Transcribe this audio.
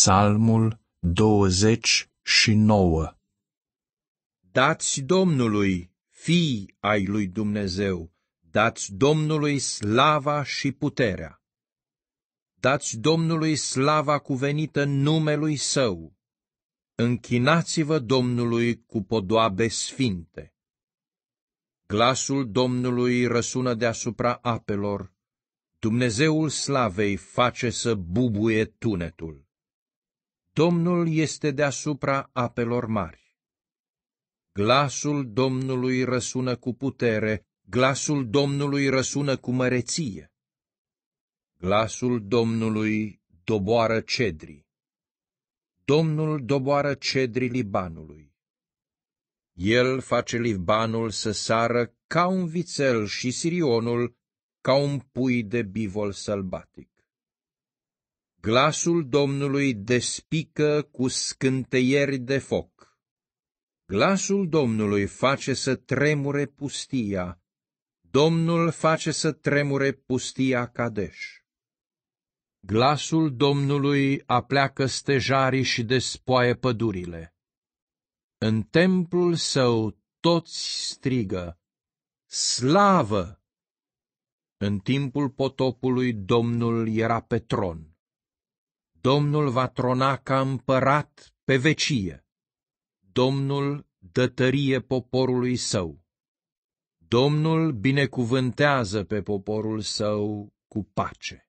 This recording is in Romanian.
Psalmul 29 Dați Domnului, fii ai lui Dumnezeu, dați Domnului slava și puterea. Dați Domnului slava cuvenită numelui său. Închinați-vă Domnului cu podoabe sfinte. Glasul Domnului răsună deasupra apelor. Dumnezeul slavei face să bubuie tunetul. Domnul este deasupra apelor mari. Glasul Domnului răsună cu putere, glasul Domnului răsună cu măreție. Glasul Domnului doboară cedri. Domnul doboară cedri Libanului. El face Libanul să sară ca un vițel și Sirionul ca un pui de bivol sălbatic. Glasul Domnului despică cu scânteieri de foc. Glasul Domnului face să tremure pustia. Domnul face să tremure pustia Cadeș. Glasul Domnului apleacă stejarii și despoaie pădurile. În templul său toți strigă, Slavă! În timpul potopului Domnul era pe tron. Domnul va trona ca împărat pe vecie. Domnul dă tărie poporului său. Domnul binecuvântează pe poporul său cu pace.